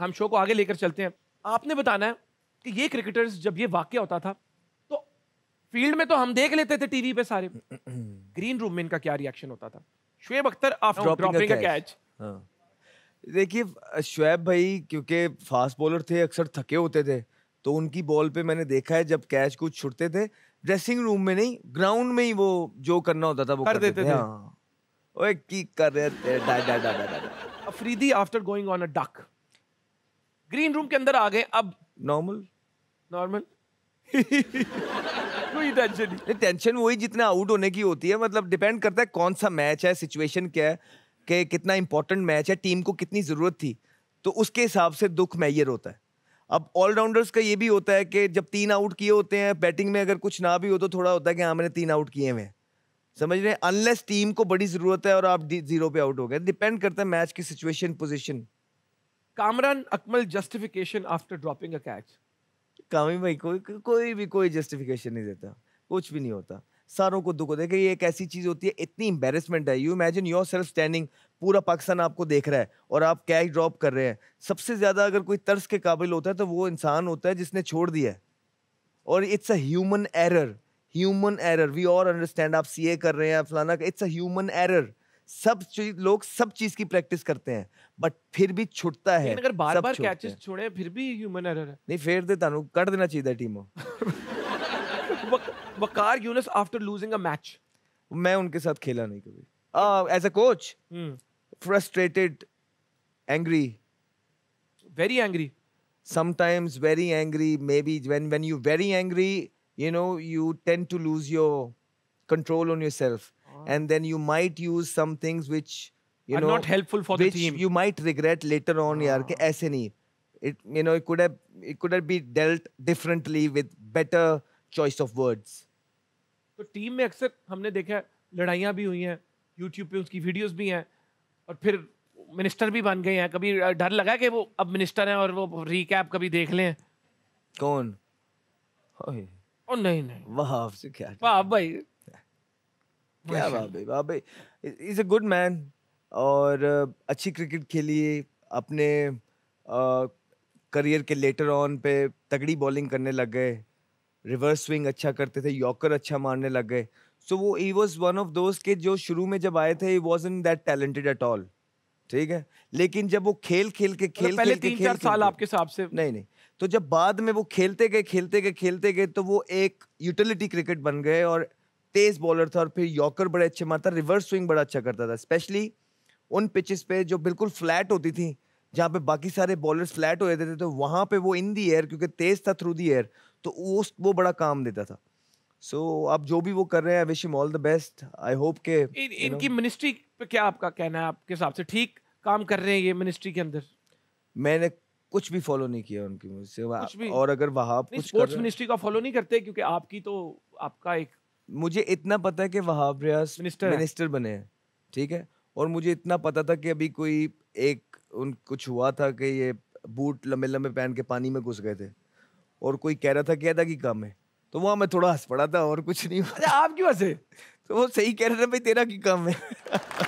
हम शो को आगे लेकर चलते हैं आपने बताना है कि ये क्रिकेटर्स जब ये वाक्य होता था तो फील्ड में तो हम देख लेते थे टीवी पे सारे ग्रीन रूम में इनका क्या रिएक्शन होता था शुएब अख्तर ड्रॉपिंग कैच हाँ। देखिए शुएब भाई क्योंकि फास्ट बॉलर थे अक्सर थके होते थे तो उनकी बॉल पे मैंने देखा है जब कैच कुछ छुटते थे ड्रेसिंग रूम में नहीं ग्राउंड में ही वो जो करना होता था वो कर, कर देते थे, थे। हाँ। ओए की कर रहे थे Afridi after going on a duck green room के अंदर आ गए अब नॉर्मल नॉर्मल कोई टेंशन नहीं टेंशन वही जितना आउट होने की होती है मतलब डिपेंड करता है कौन सा मैच है सिचुएशन क्या है कि कितना इंपॉर्टेंट मैच है टीम को कितनी ज़रूरत थी तो उसके हिसाब से दुख मैयर होता है अब ऑलराउंडर्स का ये भी होता है कि जब तीन आउट किए होते हैं बैटिंग में अगर कुछ ना भी हो तो थोड़ा होता है कि हाँ मैंने तीन आउट किए हुए हैं समझ रहे हैं अनलेस टीम को बड़ी ज़रूरत है और आप जीरो पे आउट हो गए डिपेंड करता है मैच की situation position Kamran Akmal justification after dropping a catch Kami भाई कोई कोई भी कोई जस्टिफिकेशन नहीं देता कुछ भी नहीं होता सारों को दुख होता है कि ये एक ऐसी चीज़ होती है इतनी एम्बेरसमेंट है you imagine yourself standing पूरा पाकिस्तान आपको देख रहा है और आप कैच ड्रॉप कर रहे हैं सबसे ज़्यादा अगर कोई तर्स के काबिल होता है तो वो इंसान होता है जिसने छोड़ दिया है और it's a human error human error we और अंडरस्टैंड आप सी ए कर रहे हैं फलाना इट्स अ ह्यूमन एरर सब चीज लोग सब चीज की प्रैक्टिस करते हैं बट फिर भी छुटता है अगर बार बार कैचेस छोड़े फिर भी ह्यूमन एरर है नहीं फेर दे तानू कट देना चाहिए टीमों Waqar Younis after losing a match मैं उनके साथ खेला नहीं कभी as a coach frustrated angry very angry sometimes sometimes very angry maybe when when you very angry you know you tend to lose your control on yourself and then you might use some things which you are know not helpful for the team. You might regret later on, यार कि ऐसे नहीं. It you know it could have it could have been dealt differently with better choice of words. तो team में अक्सर हमने देखा लड़ाइयाँ भी हुई हैं यूट्यूब पे उसकी वीडियोस भी हैं और फिर मिनिस्टर भी बन गए हैं कभी डर लगा कि वो अब मिनिस्टर हैं और वो रीकैप कभी देख लें कौन ओ नहीं नहीं वाह आपसे क्या वाह भाई क्या बाबे बाबे इज़ अ गुड मैन और अच्छी क्रिकेट खेली अपने करियर के लेटर ऑन पे तगड़ी बॉलिंग करने लग गए रिवर्स स्विंग अच्छा करते थे यॉकर अच्छा मारने लग गए सो वो he was one of those के जो शुरू में जब आए थे he was in that talented at all ठीक है लेकिन जब वो खेल खेल के मतलब खेल पहले खेल तीन खेल चार साल आपके हिसाब से नहीं नहीं तो जब बाद में वो खेलते गए खेलते गए खेलते गए तो वो एक यूटिलिटी क्रिकेट बन गए और तेज बॉलर था और फिर यॉकर बड़े अच्छे मारता रिवर्स स्विंग बड़ा अच्छा करता था स्पेशली उन पिचेस पे जो बिल्कुल फ्लैट होती थी जहाँ पे बाकी सारे बॉलर्स फ्लैट हो जाते थे तो वहाँ पे वो इन दी एयर क्योंकि तेज था थ्रू दी एयर तो उस वो बड़ा काम देता था सो so, आप जो भी वो कर रहे हैं I wish you all the best I hope के इन, इनकी मिनिस्ट्री पे क्या आपका कहना है आपके हिसाब से ठीक काम कर रहे हैं ये मिनिस्ट्री के अंदर मैंने कुछ भी फॉलो नहीं किया उनकी मुझसे और अगर वहाँ कुछ स्पोर्ट्स मिनिस्ट्री का फॉलो नहीं करते क्योंकि आपकी तो आपका एक मुझे इतना पता है कि वहाब रियाज मिनिस्टर मिनिस्टर बने हैं ठीक है और मुझे इतना पता था कि अभी कोई एक उन कुछ हुआ था कि ये बूट लंबे लंबे पहन के पानी में घुस गए थे और कोई कह रहा था कि अदा की काम है तो वहाँ मैं थोड़ा हंस पड़ा था और कुछ नहीं हुआ आप क्यों हंसे तो वो सही कह रहे थे भाई तेरा की काम है